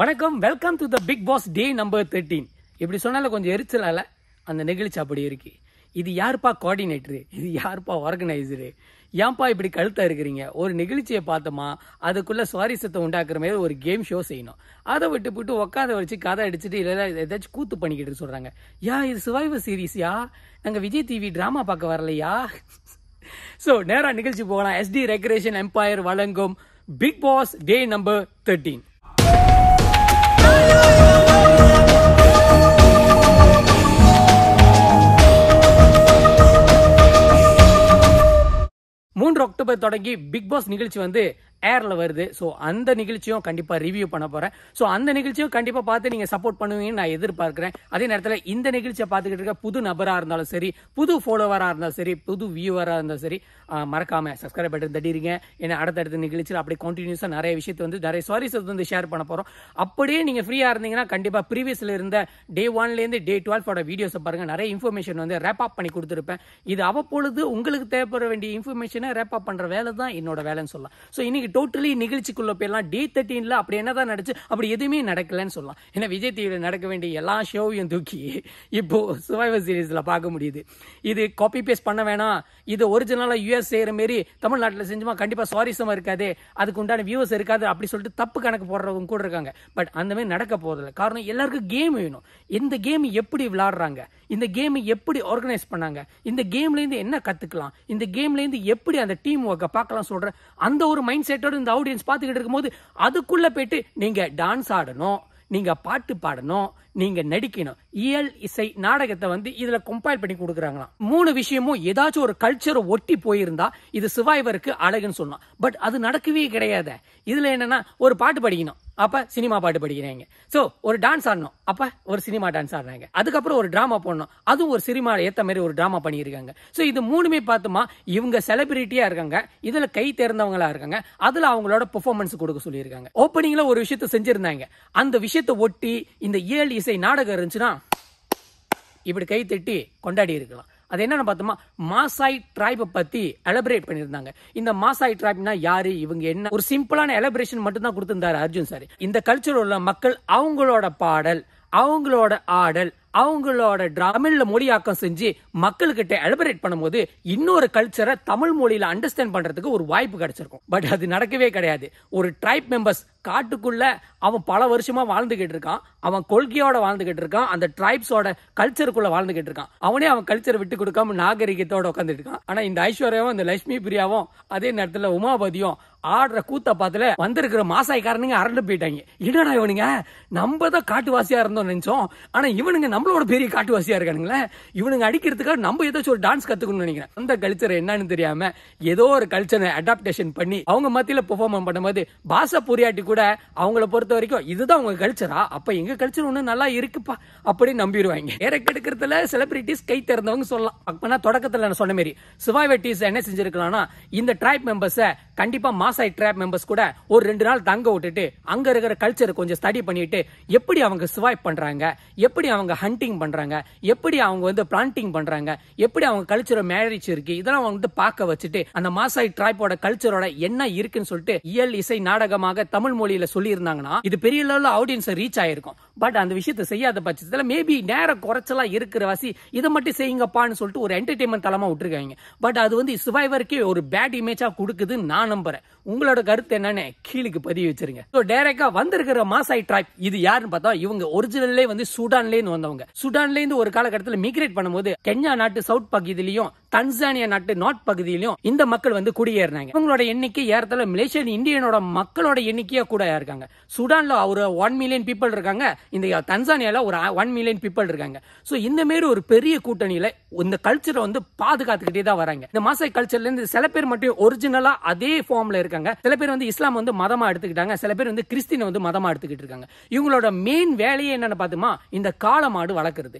வணக்கம் welcome to the Bigg Boss day number thirteen இப்படி சொன்னால கொஞ்சம் எரிச்சலால அந்த நிகழ்ச்சி அப்படி இருக்கு இது யாருப்பா கோஆர்டினேட்டரு இது யாருப்பா ஆர்கனைசரு ஏன்பா இப்படி கழுத்தா இருக்கிறீங்க ஒரு நிகழ்ச்சியை பார்த்தோமா அதுக்குள்ள சுவாரஸ்யத்தை உண்டாக்குற மாதிரி ஒரு கேம் ஷோ செய்யணும் அதை விட்டு போட்டு உட்காத வச்சு கதை அடிச்சுட்டு இல்லை ஏதாச்சும் கூத்து பண்ணிக்கிட்டு சொல்றாங்க யா இது சீரீஸ் யா நாங்கள் விஜய் டிவி டிராமா பார்க்க வரலையா ஸோ நேராக நிகழ்ச்சி போகலாம் எஸ்டி ரெக்ரேஷன் எம்பையர் வழங்கும் Bigg Boss day number thirteen மூன்று அக்டோபர் தொடங்கி பிக் பாஸ் நிகழ்ச்சி வந்து ஏரில் வருது ஸோ அந்த நிகழ்ச்சியும் கண்டிப்பாக ரிவ்யூ பண்ண போகிறேன் ஸோ அந்த நிகழ்ச்சியும் கண்டிப்பாக பார்த்து நீங்கள் சப்போர்ட் பண்ணுவீங்கன்னு நான் எதிர்பார்க்குறேன் அதே நேரத்தில் இந்த நிகழ்ச்சியை பார்த்துக்கிட்டு இருக்க புது நபராக இருந்தாலும் சரி புது ஃபாலோவராக இருந்தாலும் சரி புது வியூவராக இருந்தாலும் சரி மறக்காமல் சப்ஸ்கிரைப் பட்டன் தட்டிடுங்க ஏன்னா அடுத்தடுத்த நிகழ்ச்சியில் அப்படி கண்டினியூஸாக நிறைய விஷயத்த வந்து நிறைய சாரிஸ் வந்து ஷேர் பண்ண போகிறோம் அப்படியே நீங்கள் ஃப்ரீயாக இருந்தீங்கன்னா கண்டிப்பாக ப்ரீவியஸில் இருந்த டே ஒன்லேருந்து டே டுவெல்ஃபோட வீடியோஸை பாருங்கள் நிறைய இன்ஃபர்மேஷன் வந்து ரேப் அப் பண்ணி கொடுத்துருப்பேன் இது அவ்வப்பொழுது உங்களுக்கு தேவைப்பட வேண்டிய இன்ஃபர்மேஷனை ரேப் அப் பண்ணுற வேலை தான் என்னோட வேலைன்னு சொல்லலாம் ஸோ இன்னைக்கு டோட்டலி நிகழ்ச்சிக்குள்ள போயிடலாம் டி தேர்ட்டீனில் அப்படி என்னதான் நடிச்சு அப்படி எதுவுமே நடக்கலன்னு சொல்லலாம் ஏன்னா விஜய் டிவியில் நடக்க வேண்டிய எல்லா ஷோவையும் தூக்கி இப்போ சுவைவர் சீரீஸில் பார்க்க முடியுது இது காப்பி பேஸ்ட் பண்ண வேணாம் இது ஒரிஜினலாக யூஎஸ் செய்கிற மாரி தமிழ்நாட்டில் செஞ்சுமா கண்டிப்பாக சாரிசமாக இருக்காது அதுக்கு உண்டான வியூவர்ஸ் இருக்காது அப்படி சொல்லிட்டு தப்பு கணக்கு போடுறவங்க கூட இருக்காங்க பட் அந்த மாதிரி நடக்க போதில்லை காரணம் எல்லாருக்கும் கேம் வேணும் இந்த கேம் எப்படி விளாடுறாங்க இந்த கேம் எப்படி ஆர்கனைஸ் பண்ணாங்க இந்த கேம்லேருந்து என்ன கற்றுக்கலாம் இந்த கேம்லேருந்து எப்படி அந்த டீம் ஒர்க்கை பார்க்கலாம் சொல்கிற அந்த ஒரு மைண்ட் செட் எக்ஸைட்டோட இந்த ஆடியன்ஸ் பார்த்துக்கிட்டு இருக்கும்போது அதுக்குள்ளே போயிட்டு நீங்கள் டான்ஸ் ஆடணும் நீங்கள் பாட்டு பாடணும் நீங்கள் நடிக்கணும் இயல் இசை நாடகத்தை வந்து இதில் கம்பைல் பண்ணி கொடுக்குறாங்களாம் மூணு விஷயமும் ஏதாச்சும் ஒரு கல்ச்சரை ஒட்டி போயிருந்தா இது சிவாய்வருக்கு அழகுன்னு சொல்லலாம் பட் அது நடக்கவே கிடையாது இதில் என்னென்னா ஒரு பாட்டு படிக்கணும் அப்போ சினிமா பாட்டு படிக்கிறாங்க ஸோ ஒரு டான்ஸ் ஆடணும் அப்போ ஒரு சினிமா டான்ஸ் ஆடுறாங்க அதுக்கப்புறம் ஒரு ட்ராமா போடணும் அதுவும் ஒரு சினிமா ஏற்ற மாதிரி ஒரு ட்ராமா பண்ணியிருக்காங்க ஸோ இது மூணுமே பார்த்துமா இவங்க செலிபிரிட்டியா இருக்காங்க இதில் கை தேர்ந்தவங்களா இருக்காங்க அதில் அவங்களோட பெர்ஃபார்மன்ஸ் கொடுக்க சொல்லியிருக்காங்க ஓப்பனிங்கில் ஒரு விஷயத்த செஞ்சிருந்தாங்க அந்த விஷயத்தை ஒட்டி இந்த ஏழு இசை நாடகம் இருந்துச்சுன்னா இப்படி கை தட்டி கொண்டாடி இருக்கலாம் அது என்னென்னு பார்த்தோமா மாசாய் ட்ரைபை பற்றி எலபரேட் பண்ணியிருந்தாங்க இந்த மாசாய் ட்ரைப்னா யாரு இவங்க என்ன ஒரு சிம்பிளான எலபரேஷன் மட்டும் தான் கொடுத்துருந்தாரு அர்ஜுன் சார் இந்த கல்ச்சர் உள்ள மக்கள் அவங்களோட பாடல் அவங்களோட ஆடல் அவங்களோட தமிழ்ல மொழியாக்கம் செஞ்சு மக்கள்கிட்ட எலபரேட் பண்ணும்போது இன்னொரு கல்ச்சரை தமிழ் மொழியில அண்டர்ஸ்டாண்ட் பண்றதுக்கு ஒரு வாய்ப்பு கிடைச்சிருக்கும் பட் அது நடக்கவே கிடையாது ஒரு ட்ரைப் மெம்பர்ஸ் காட்டுக்குள்ள அவன் பல வருஷமா வாழ்ந்துகிட்டு இருக்கான் அவன் கொள்கையோட வாழ்ந்துகிட்டு இருக்கான் அந்த ட்ரைப்ஸோட கல்ச்சருக்குள்ள வாழ்ந்துகிட்டு இருக்கான் அவனே அவன் கல்ச்சரை விட்டு கொடுக்காம நாகரிகத்தோட உட்காந்துட்டு இருக்கான் ஆனா இந்த ஐஸ்வர்யாவும் இந்த லட்சுமி பிரியாவும் அதே நேரத்துல உமாபதியும் ஆடுற கூத்த பாத்துல வந்திருக்கிற மாசாய்க்காரனுங்க அரண்டு போயிட்டாங்க என்னடா இவனுங்க நம்ம தான் காட்டுவாசியா இருந்தோம் நினைச்சோம் ஆனா இவனுங்க நம்மளோட பெரிய காட்டுவாசியா இருக்கானுங்களே இவனுங்க அடிக்கிறதுக்காக நம்ம ஏதாச்சும் ஒரு டான்ஸ் கத்துக்கணும்னு நினைக்கிறேன் அந்த கல்ச்சர் என்னன்னு தெரியாம ஏதோ ஒரு கல்ச்சரை அடாப்டேஷன் பண்ணி அவங்க மத்தியில பெர்ஃபார்ம் பண்ணும்போது பாச புரியாட்டி கூட அவங்கள பொறுத்த வரைக்கும் இதுதான் உங்க கல்ச்சரா அப்ப எங்க கல்ச்சர் ஒண்ணு நல்லா இருக்குப்பா அப்படின்னு நம்பிடுவாங்க டேரக்ட் எடுக்கிறதுல செலிபிரிட்டிஸ் கை திறந்தவங்க சொல்லலாம் அப்பனா தொடக்கத்துல நான் சொன்ன மாதிரி சிவாய் வெட்டிஸ் என்ன செஞ்சிருக்கலாம்னா இந்த ட்ரைப் மெம்பர்ஸை கண்டிப்பா மாஸ் மாசாய் ட்ராப் மெம்பர்ஸ் கூட ஒரு ரெண்டு நாள் தங்க விட்டுட்டு அங்க இருக்கிற கல்ச்சரை கொஞ்சம் ஸ்டடி பண்ணிட்டு எப்படி அவங்க ஸ்வைப் பண்றாங்க எப்படி அவங்க ஹண்டிங் பண்றாங்க எப்படி அவங்க வந்து பிளான்டிங் பண்றாங்க எப்படி அவங்க கல்ச்சர் மேரேஜ் இருக்கு இதெல்லாம் அவங்க வந்து பார்க்க வச்சுட்டு அந்த மாசாய் ட்ராப்போட கல்ச்சரோட என்ன இருக்குன்னு சொல்லிட்டு இயல் இசை நாடகமாக தமிழ் மொழியில இருந்தாங்கன்னா இது பெரிய லெவலில் ஆடியன்ஸ் ரீச் ஆயிருக்கும் பட் அந்த விஷயத்தை செய்யாத பட்சத்தில் மேபி நேரம் குறைச்சலா இருக்கிற வாசி இதை மட்டும் செய்யுங்கப்பான்னு சொல்லிட்டு ஒரு என்டர்டைன்மெண்ட் தளமா விட்டுருக்காங்க பட் அது வந்து சிவைவருக்கே ஒரு பேட் இமேஜா கொடுக்குதுன்னு நான் நம்புறேன் உங்களோட கருத்து என்னன்னு கீழுக்கு பதிவு வச்சிருங்க வந்திருக்கிற மாசாய் டிரைப் இது யாருன்னு பார்த்தா இவங்க ஒரிஜினல்லே வந்து இருந்து வந்தவங்க இருந்து ஒரு காலகட்டத்தில் மீக்ரேட் பண்ணும்போது கென்யா நாட்டு சவுத் பகுதியிலையும் தன்சானிய நாட்டு நாட் பகுதியிலும் இந்த மக்கள் வந்து குடியேறினாங்க இவங்களோட எண்ணிக்கை ஏறத்தால மலேசியன் இந்தியனோட மக்களோட எண்ணிக்கையா கூட இருக்காங்க சுடான்ல ஒரு ஒன் மில்லியன் பீப்புள் இருக்காங்க இந்த தன்சானியால ஒரு ஒன் மில்லியன் பீப்புள் இருக்காங்க ஸோ இந்த மாதிரி ஒரு பெரிய கூட்டணியில இந்த கல்ச்சரை வந்து பாதுகாத்துக்கிட்டே தான் வராங்க இந்த மாசை கல்ச்சர்ல இருந்து சில பேர் மட்டும் ஒரிஜினலா அதே ஃபார்ம்ல இருக்காங்க சில பேர் வந்து இஸ்லாம் வந்து மதமா எடுத்துக்கிட்டாங்க சில பேர் வந்து கிறிஸ்தின் வந்து மதமா எடுத்துக்கிட்டு இருக்காங்க இவங்களோட மெயின் வேலையே என்னன்னு பார்த்துமா இந்த காள மாடு வளர்க்குறது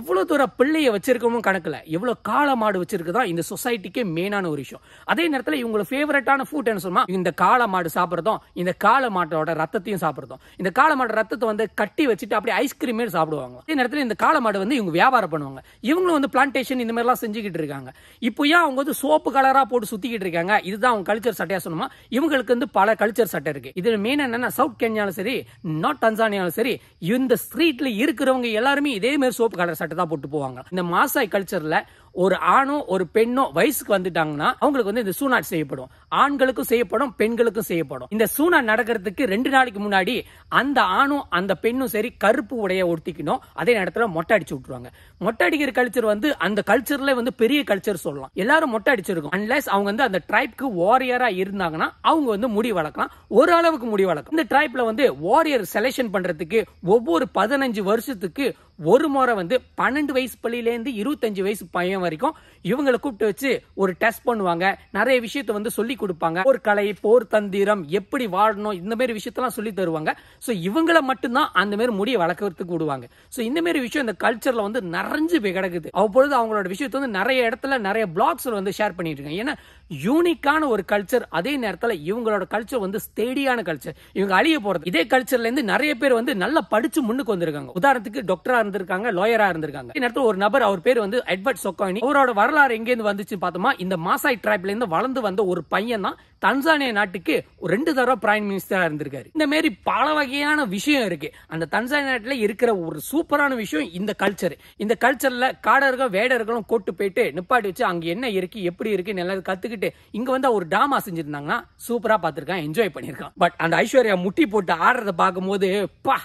எவ்வளவு தூரம் பிள்ளைய வச்சிருக்கவும் கணக்குல எவ்வளவு காள மாடு வச்சு குறைச்சிருக்கு தான் இந்த சொசைட்டிக்கே மெயினான ஒரு விஷயம் அதே நேரத்தில் இவங்களோட ஃபேவரட்டான ஃபுட் என்ன சொல்லுமா இந்த காளை மாடு சாப்பிட்றதும் இந்த காளை மாட்டோட ரத்தத்தையும் சாப்பிட்றதும் இந்த காளை மாடு ரத்தத்தை வந்து கட்டி வச்சுட்டு அப்படியே ஐஸ்கிரீம் மாரி சாப்பிடுவாங்க அதே நேரத்தில் இந்த காளை மாடு வந்து இவங்க வியாபாரம் பண்ணுவாங்க இவங்களும் வந்து பிளான்டேஷன் இந்த மாதிரிலாம் செஞ்சுக்கிட்டு இருக்காங்க இப்போ ஏன் அவங்க வந்து சோப்பு கலராக போட்டு சுற்றிக்கிட்டு இருக்காங்க இதுதான் அவங்க கல்ச்சர் சட்டையாக சொன்னோமா இவங்களுக்கு வந்து பல கல்ச்சர் சட்டை இருக்கு இதில் மெயின் என்னன்னா சவுத் கென்யாலும் சரி நார்த் டன்சானியாலும் சரி இந்த ஸ்ட்ரீட்ல இருக்கிறவங்க எல்லாருமே இதே மாதிரி சோப்பு கலர் சட்டை தான் போட்டு போவாங்க இந்த மாசாய் கல்ச்சர்ல ஒரு ஆணோ ஒரு பெண்ணோ வயசுக்கு வந்துட்டாங்கன்னா அவங்களுக்கு வந்து இந்த சூனாட் செய்யப்படும் ஆண்களுக்கும் செய்யப்படும் பெண்களுக்கும் செய்யப்படும் இந்த சூனாட் நடக்கிறதுக்கு ரெண்டு நாளைக்கு முன்னாடி அந்த ஆணும் அந்த பெண்ணும் சரி கருப்பு உடைய ஒருத்திக்கணும் அதே நேரத்தில் மொட்டை அடிச்சு விட்டுருவாங்க மொட்டை அடிக்கிற கல்ச்சர் வந்து அந்த கல்ச்சர்ல வந்து பெரிய கல்ச்சர் சொல்லலாம் எல்லாரும் மொட்டை அடிச்சிருக்கும் அன்லஸ் அவங்க வந்து அந்த ட்ரைப்க்கு வாரியரா இருந்தாங்கன்னா அவங்க வந்து முடி வளர்க்கலாம் ஒரு அளவுக்கு முடி வளர்க்கலாம் இந்த ட்ரைப்ல வந்து வாரியர் செலெக்ஷன் பண்றதுக்கு ஒவ்வொரு பதினஞ்சு வருஷத்துக்கு ஒரு முறை வந்து பன்னெண்டு வயசு பள்ளியிலேருந்து இருபத்தஞ்சு வயசு பையன் வரைக்கும் இவங்களை கூப்பிட்டு வச்சு ஒரு டெஸ்ட் பண்ணுவாங்க நிறைய விஷயத்த வந்து சொல்லி கொடுப்பாங்க ஒரு கலை போர் தந்திரம் எப்படி வாழணும் இந்த மாதிரி விஷயத்தெல்லாம் சொல்லி தருவாங்க ஸோ இவங்களை மட்டும்தான் அந்த மாதிரி முடியை வளர்க்கறதுக்கு விடுவாங்க ஸோ இந்த மாதிரி விஷயம் இந்த கல்ச்சரில் வந்து நிறைஞ்சு கிடக்குது அவ்வப்பொழுது அவங்களோட விஷயத்தை வந்து நிறைய இடத்துல நிறைய பிளாக்ஸில் வந்து ஷேர் பண்ணிட்டு இருக்காங்க ஏன்னா யூனிக்கான ஒரு கல்ச்சர் அதே நேரத்தில் இவங்களோட கல்ச்சர் வந்து ஸ்டேடியான கல்ச்சர் இவங்க அழிய போறது இதே கல்ச்சர்ல இருந்து நிறைய பேர் வந்து நல்லா படிச்சு முன்னுக்கு வந்திருக்காங்க உதாரணத்துக்கு டாக்டரா இருந்திருக்காங்க லாயரா இருந்திருக்காங்க நேரத்தில் ஒரு நபர் அவர் பேர் வந்து எட்வர்ட் சொக்கோனி அவரோட வரலாறு எங்கேருந்து வந்துச்சு பார்த்தோமா இந்த மாசாய் டிரைப்ல இருந்து வளர்ந்து வந்த ஒரு பையன் தான் தன்சானியா நாட்டுக்கு ரெண்டு தடவை பிரைம் மினிஸ்டரா இருந்திருக்காரு இந்த மாதிரி பல வகையான விஷயம் இருக்கு அந்த தன்சானியா நாட்டில் இருக்கிற ஒரு சூப்பரான விஷயம் இந்த கல்ச்சர் இந்த கல்ச்சர்ல காடர்கள் வேடர்களும் கொட்டு போயிட்டு நிப்பாட்டி வச்சு அங்க என்ன இருக்கு எப்படி இருக்கு எல்லாரும் கத்துக்கிட்டு இங்க வந்து ஒரு டாமா செஞ்சிருந்தாங்கன்னா சூப்பரா பார்த்திருக்கான் என்ஜாய் பண்ணியிருக்கான் பட் அந்த ஐஸ்வர்யா முட்டி போட்டு ஆடுறத போது பா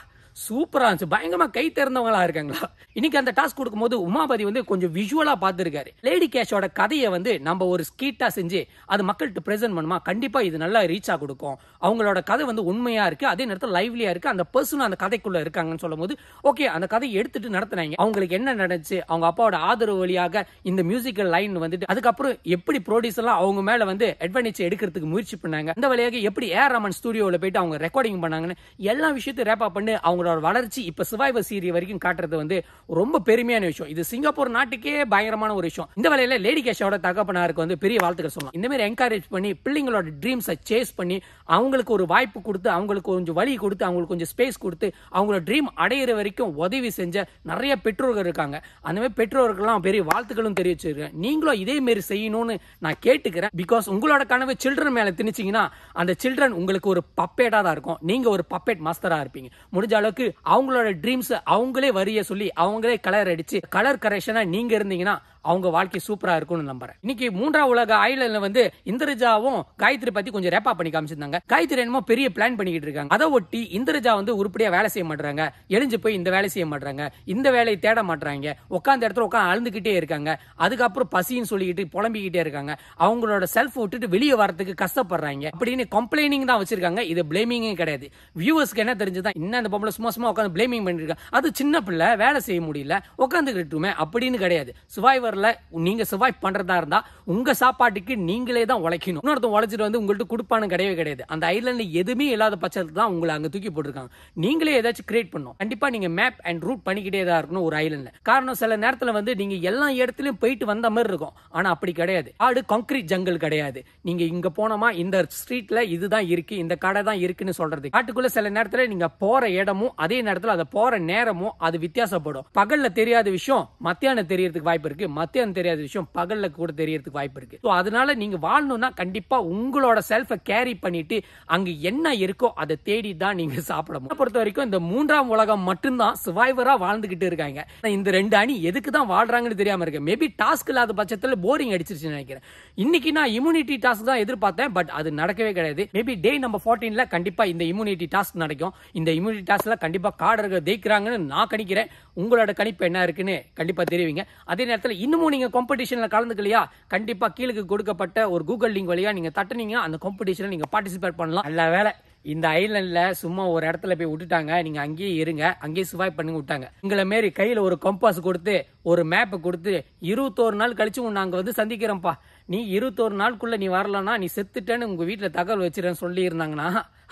சூப்பராக இருந்துச்சு பயங்கரமாக கை திறந்தவங்களா இருக்காங்களா இன்னைக்கு அந்த டாஸ்க் கொடுக்கும்போது உமாபதி வந்து கொஞ்சம் விஷுவலாக பார்த்துருக்காரு லேடி கேஷோட கதையை வந்து நம்ம ஒரு ஸ்கீட்டாக செஞ்சு அது மக்கள்கிட்ட ப்ரெசென்ட் பண்ணுமா கண்டிப்பாக இது நல்லா ரீச்சாக கொடுக்கும் அவங்களோட கதை வந்து உண்மையாக இருக்குது அதே நேரத்தில் லைவ்லியாக இருக்குது அந்த பர்சன் அந்த கதைக்குள்ளே இருக்காங்கன்னு சொல்லும் ஓகே அந்த கதையை எடுத்துட்டு நடத்தினாங்க அவங்களுக்கு என்ன நடந்துச்சு அவங்க அப்பாவோட ஆதரவு வழியாக இந்த மியூசிக்கல் லைன் வந்துட்டு அதுக்கப்புறம் எப்படி ப்ரொடியூசர்லாம் அவங்க மேலே வந்து அட்வான்டேஜ் எடுக்கிறதுக்கு முயற்சி பண்ணாங்க அந்த வழியாக எப்படி ஏஆர் ரமன் ஸ்டுடியோவில் போயிட்டு அவங்க ரெக்கார்டிங் பண்ணாங்கன்னு எல்லா விஷயத்தையும் ரேப்பா பண்ணி அவங்க அவரோட வளர்ச்சி இப்போ சிவாய்வ சீரிய வரைக்கும் காட்டுறது வந்து ரொம்ப பெருமையான விஷயம் இது சிங்கப்பூர் நாட்டுக்கே பயங்கரமான ஒரு விஷயம் இந்த வேலையில் லேடி கேஷோட தகப்பனாருக்கு வந்து பெரிய வாழ்த்துக்கள் சொல்லலாம் இந்த மாதிரி என்கரேஜ் பண்ணி பிள்ளைங்களோட ட்ரீம்ஸை சேஸ் பண்ணி அவங்களுக்கு ஒரு வாய்ப்பு கொடுத்து அவங்களுக்கு கொஞ்சம் வழி கொடுத்து அவங்களுக்கு கொஞ்சம் ஸ்பேஸ் கொடுத்து அவங்களோட ட்ரீம் அடையிற வரைக்கும் உதவி செஞ்ச நிறைய பெற்றோர்கள் இருக்காங்க அந்த மாதிரி பெற்றோர்கள்லாம் பெரிய வாழ்த்துக்களும் தெரிவிச்சிருக்கேன் நீங்களும் இதே மாதிரி செய்யணும்னு நான் கேட்டுக்கிறேன் பிகாஸ் உங்களோட கனவு சில்ட்ரன் மேலே திணிச்சிங்கன்னா அந்த சில்ட்ரன் உங்களுக்கு ஒரு பப்பேட்டாக தான் இருக்கும் நீங்கள் ஒரு பப்பேட் மாஸ்டராக இருப்பீங்க முடிஞ்ச அளவுக்கு சினிமாவுக்கு அவங்களோட ட்ரீம்ஸ் அவங்களே வரிய சொல்லி அவங்களே கலர் அடிச்சு கலர் கரெக்ஷனா நீங்க இருந்தீங்கன்னா அவங்க வாழ்க்கை சூப்பரா இருக்கும்னு நம்புறேன் இன்னைக்கு மூன்றாம் உலக ஆயுள வந்து இந்திரஜாவும் காயத்ரி பத்தி கொஞ்சம் ரேப்பா பண்ணி காமிச்சிருந்தாங்க காயத்ரி என்னமோ பெரிய பிளான் பண்ணிக்கிட்டு இருக்காங்க அதை ஒட்டி இந்திரஜா வந்து உருப்படியா வேலை செய்ய மாட்டாங்க எழிஞ்சு போய் இந்த வேலை செய்ய மாட்டாங்க இந்த வேலையை தேட மாட்டாங்க உட்காந்த இடத்துல உட்காந்து அழுந்துகிட்டே இருக்காங்க அதுக்கப்புறம் பசின்னு சொல்லிக்கிட்டு புலம்பிக்கிட்டே இருக்காங்க அவங்களோட செல்ஃப் விட்டுட்டு வெளியே வரதுக்கு கஷ்டப்படுறாங்க அப்படின்னு கம்ப்ளைனிங் தான் வச்சிருக்காங்க இது பிளேமிங்கும் கிடையாது வியூவர்ஸ்க்கு என்ன தெரிஞ்சுதான் இன்னும் அந்த பொம்பளை மோசமாக உட்காந்து பிளேமிங் பண்ணிருக்கேன் அது சின்ன பிள்ளை வேலை செய்ய முடியல உட்காந்துக்கிட்டுமே அப்படின்னு கிடையாது சுவாய்வரில் நீங்கள் சுவாய் பண்ணுறதா இருந்தால் உங்கள் சாப்பாட்டுக்கு நீங்களே தான் உழைக்கணும் இன்னொருத்தன் உழைச்சிட்டு வந்து உங்கள்கிட்ட கொடுப்பானு கிடையவே கிடையாது அந்த ஐலண்டில் எதுவுமே இல்லாத பட்சத்தில் தான் உங்களை அங்கே தூக்கி போட்டிருக்காங்க நீங்களே ஏதாச்சும் கிரியேட் பண்ணும் கண்டிப்பாக நீங்கள் மேப் அண்ட் ரூட் பண்ணிக்கிட்டே தான் இருக்கணும் ஒரு ஐலண்டில் காரணம் சில நேரத்தில் வந்து நீங்கள் எல்லா இடத்துலையும் போயிட்டு வந்த மாதிரி இருக்கும் ஆனால் அப்படி கிடையாது ஆடு கான்கிரீட் ஜங்கல் கிடையாது நீங்கள் இங்கே போனோமா இந்த ஸ்ட்ரீட்டில் இதுதான் இருக்குது இந்த கடை தான் இருக்குன்னு சொல்கிறது காட்டுக்குள்ளே சில நேரத்தில் நீங்கள் போகிற இடமும் அதே நேரத்தில் அதை போற நேரமும் அது வித்தியாசப்படும் பகல்ல தெரியாத விஷயம் மத்தியானம் தெரியறதுக்கு வாய்ப்பு இருக்கு மத்தியானம் தெரியாத விஷயம் பகல்ல கூட தெரியறதுக்கு வாய்ப்பு இருக்கு ஸோ அதனால நீங்க வாழணும்னா கண்டிப்பா உங்களோட செல்ஃபை கேரி பண்ணிட்டு அங்க என்ன இருக்கோ அதை தேடி தான் நீங்க சாப்பிடணும் பொறுத்த வரைக்கும் இந்த மூன்றாம் உலகம் மட்டும்தான் சுவைவரா வாழ்ந்துகிட்டு இருக்காங்க இந்த ரெண்டு அணி எதுக்கு தான் வாழ்றாங்கன்னு தெரியாம இருக்கு மேபி டாஸ்க் இல்லாத பட்சத்தில் போரிங் அடிச்சிருச்சு நினைக்கிறேன் இன்னைக்கு நான் இம்யூனிட்டி டாஸ்க் தான் எதிர்பார்த்தேன் பட் அது நடக்கவே கிடையாது மேபி டே நம்பர் ஃபோர்டீன்ல கண்டிப்பா இந்த இம்யூனிட்டி டாஸ்க் நடக்கும் இந்த இம்யூனிட்டி டாஸ்க்ல கண்டிப்பாக காடர்கள் ஜெயிக்கிறாங்கன்னு நான் கணிக்கிறேன் உங்களோட கணிப்பு என்ன இருக்குன்னு கண்டிப்பாக தெரிவிங்க அதே நேரத்தில் இன்னமும் நீங்கள் காம்படிஷனில் கலந்துக்கலையா கண்டிப்பாக கீழுக்கு கொடுக்கப்பட்ட ஒரு கூகுள் லிங்க் வழியாக நீங்கள் தட்டுனீங்கன்னா அந்த காம்படிஷனில் நீங்கள் பார்ட்டிசிபேட் பண்ணலாம் நல்ல வேலை இந்த ஐலண்டில் சும்மா ஒரு இடத்துல போய் விட்டுட்டாங்க நீங்கள் அங்கேயே இருங்க அங்கேயே சிவாய் பண்ணி விட்டாங்க உங்களை மாரி கையில் ஒரு கம்பாஸ் கொடுத்து ஒரு மேப்பை கொடுத்து இருபத்தோரு நாள் கழிச்சு உன் நாங்கள் வந்து சந்திக்கிறோம்ப்பா நீ இருபத்தோரு நாளுக்குள்ளே நீ வரலன்னா நீ செத்துட்டேன்னு உங்கள் வீட்டில் தகவல் வச்சிருன்னு சொல்லியிருந்தாங்கன்னா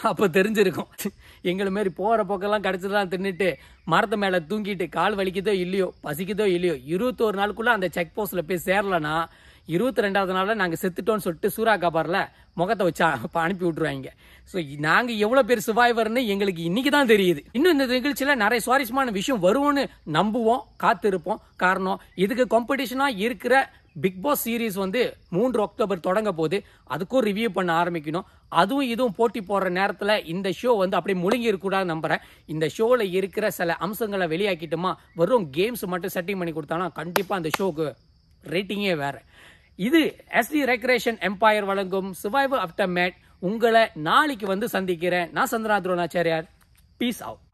அப்போ தெரிஞ்சிருக்கும் எங்களை மாரி போகிற பக்கம்லாம் கிடச்சதெல்லாம் தின்னுட்டு மரத்தை மேலே தூங்கிட்டு கால் வலிக்குதோ இல்லையோ பசிக்குதோ இல்லையோ இருபத்தோரு நாளுக்குள்ளே அந்த செக் போஸ்ட்டில் போய் சேரலன்னா இருபத்தி ரெண்டாவது நாளில் நாங்கள் செத்துட்டோம்னு சொல்லிட்டு சூறா காப்பாரில் முகத்தை வச்சா இப்போ அனுப்பி விட்ருவாங்க ஸோ நாங்கள் எவ்வளோ பேர் சுவாய்வர்னு எங்களுக்கு இன்றைக்கி தான் தெரியுது இன்னும் இந்த நிகழ்ச்சியில் நிறைய சுவாரஸ்யமான விஷயம் வருவோன்னு நம்புவோம் காத்திருப்போம் காரணம் இதுக்கு காம்படிஷனாக இருக்கிற பிக் பாஸ் சீரீஸ் வந்து மூன்று அக்டோபர் தொடங்க போது அதுக்கும் ரிவ்யூ பண்ண ஆரம்பிக்கணும் அதுவும் இதுவும் போட்டி போடுற நேரத்தில் இந்த ஷோ வந்து அப்படியே முழுங்கி இருக்கூடாது நம்புறேன் இந்த ஷோவில் இருக்கிற சில அம்சங்களை வெளியாக்கிட்டோமா வெறும் கேம்ஸ் மட்டும் செட்டிங் பண்ணி கொடுத்தாலும் கண்டிப்பாக அந்த ஷோக்கு ரேட்டிங்கே வேறு இது எஸ்டி ரெக்ரேஷன் எம்பையர் வழங்கும் சிவாய்வு ஆஃப்டர் மேட் உங்களை நாளைக்கு வந்து சந்திக்கிறேன் நான் சந்திரா துரோணாச்சாரியார் பீஸ் அவுட்